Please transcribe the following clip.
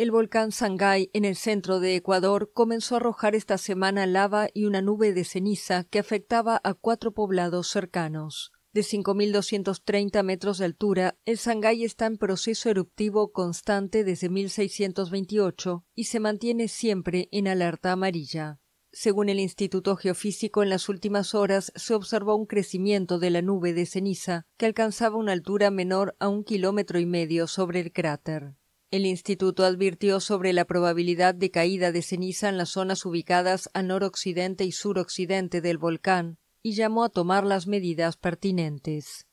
El volcán Sangay, en el centro de Ecuador, comenzó a arrojar esta semana lava y una nube de ceniza que afectaba a cuatro poblados cercanos. De 5.230 metros de altura, el Sangay está en proceso eruptivo constante desde 1628 y se mantiene siempre en alerta amarilla. Según el Instituto Geofísico, en las últimas horas se observó un crecimiento de la nube de ceniza que alcanzaba una altura menor a un kilómetro y medio sobre el cráter. El instituto advirtió sobre la probabilidad de caída de ceniza en las zonas ubicadas a noroccidente y suroccidente del volcán y llamó a tomar las medidas pertinentes.